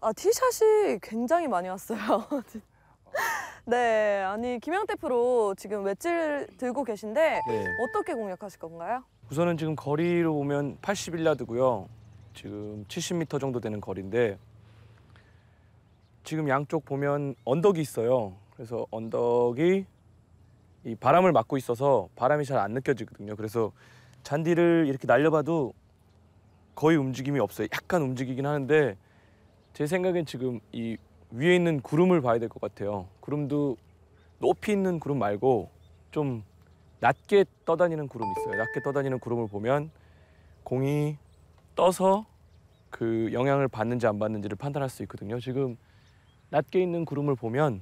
아, 티샷이 굉장히 많이 왔어요. 어. 네, 아니 김영태 프로 지금 외질 들고 계신데 네. 어떻게 공략하실 건가요? 우선은 지금 거리로 보면 81야드고요. 지금 70m 정도 되는 거리인데 지금 양쪽 보면 언덕이 있어요. 그래서 언덕이 이 바람을 맞고 있어서 바람이 잘 안 느껴지거든요. 그래서 잔디를 이렇게 날려봐도 거의 움직임이 없어요. 약간 움직이긴 하는데 제 생각엔 지금 이 위에 있는 구름을 봐야 될 것 같아요. 구름도 높이 있는 구름 말고 좀 낮게 떠다니는 구름 이 있어요. 낮게 떠다니는 구름을 보면 공이 떠서 그 영향을 받는지 안 받는지를 판단할 수 있거든요. 지금 낮게 있는 구름을 보면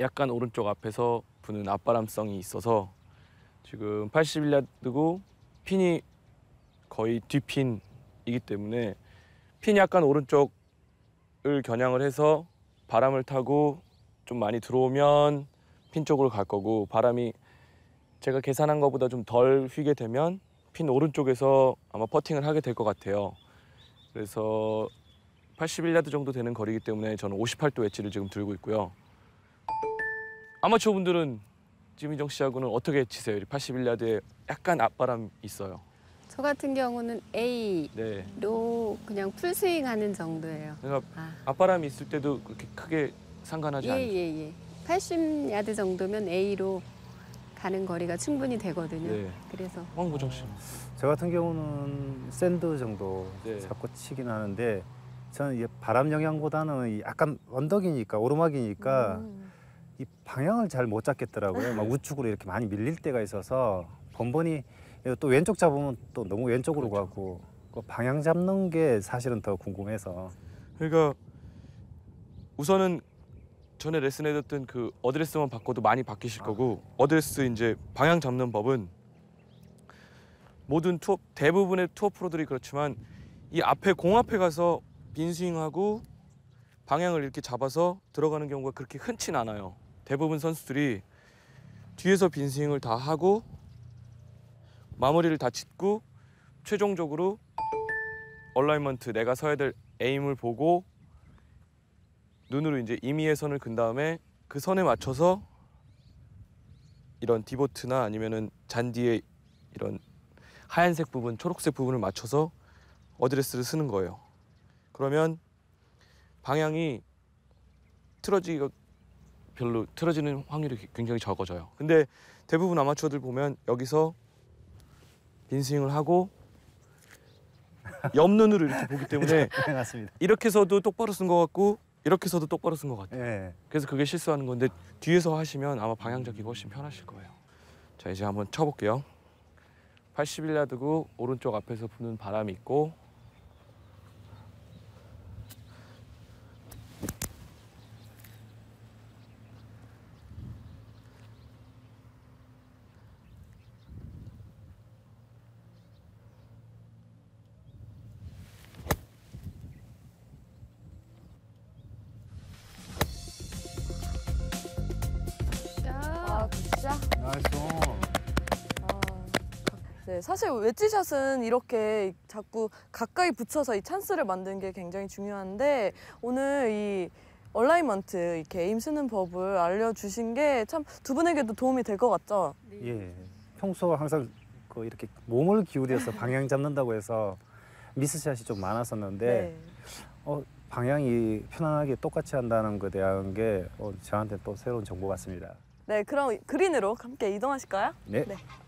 약간 오른쪽 앞에서 부는 앞바람성이 있어서 지금 81야드고 핀이 거의 뒷핀이기 때문에 핀이 약간 오른쪽 을 겨냥을 해서 바람을 타고 좀 많이 들어오면 핀 쪽으로 갈 거고 바람이 제가 계산한 것보다 좀 덜 휘게 되면 핀 오른쪽에서 아마 퍼팅을 하게 될 것 같아요. 그래서 81야드 정도 되는 거리이기 때문에 저는 58도 엣지를 지금 들고 있고요. 아마추어 분들은 지민정 씨하고는 어떻게 치세요? 81야드에 약간 앞바람 있어요. 저 같은 경우는 A로 네. 그냥 풀 스윙하는 정도예요. 그러니까 아, 앞바람이 있을 때도 그렇게 크게 상관하지 예, 않죠. 예예예. 80 예. 야드 정도면 A로 가는 거리가 충분히 되거든요. 네. 그래서 황보정 씨. 저 같은 경우는 샌드 정도 네. 잡고 치긴 하는데 저는 이 바람 영향보다는 약간 언덕이니까 오르막이니까 음. 이 방향을 잘 못 잡겠더라고요. 막 우측으로 이렇게 많이 밀릴 때가 있어서 번번이 또 왼쪽 잡으면 또 너무 왼쪽으로 그렇죠. 가고 그 방향 잡는 게 사실은 더 궁금해서 그러니까 우선은 전에 레슨 해줬던 그 어드레스만 바꿔도 많이 바뀌실 아. 거고 어드레스 이제 방향 잡는 법은 모든 투어 대부분의 투어 프로들이 그렇지만 이 앞에 공 앞에 가서 빈 스윙하고 방향을 이렇게 잡아서 들어가는 경우가 그렇게 흔치 않아요. 대부분 선수들이 뒤에서 빈 스윙을 다 하고 마무리를 다 짓고 최종적으로 얼라이먼트 내가 서야 될 에임을 보고 눈으로 이제 임의의 선을 근 다음에 그 선에 맞춰서 이런 디보트나 아니면은 잔디의 이런 하얀색 부분, 초록색 부분을 맞춰서 어드레스를 쓰는 거예요. 그러면 방향이 틀어지기가 별로 틀어지는 확률이 굉장히 적어져요. 근데 대부분 아마추어들 보면 여기서 빈스윙을 하고 옆눈으로 이렇게 보기 때문에 네, 맞습니다. 이렇게 해서도 똑바로 쓴 것 같고 이렇게 해서도 똑바로 쓴 것 같아요. 네. 그래서 그게 실수하는 건데 뒤에서 하시면 아마 방향 잡기가 훨씬 편하실 거예요. 자 이제 한번 쳐볼게요. 81야드고 오른쪽 앞에서 부는 바람이 있고 진짜? 나이스 어, 네, 사실 웨지샷은 이렇게 자꾸 가까이 붙여서 이 찬스를 만드는 게 굉장히 중요한데 오늘 이 얼라이먼트 이렇게 임 쓰는 법을 알려주신 게 참 두 분에게도 도움이 될 것 같죠? 네. 예, 평소 항상 그 이렇게 몸을 기울여서 방향 잡는다고 해서 미스샷이 좀 많았었는데 네. 어, 방향이 편안하게 똑같이 한다는 거에 대한 게 어, 저한테 또 새로운 정보 같습니다. 네, 그럼 그린으로 함께 이동하실까요? 네. 네.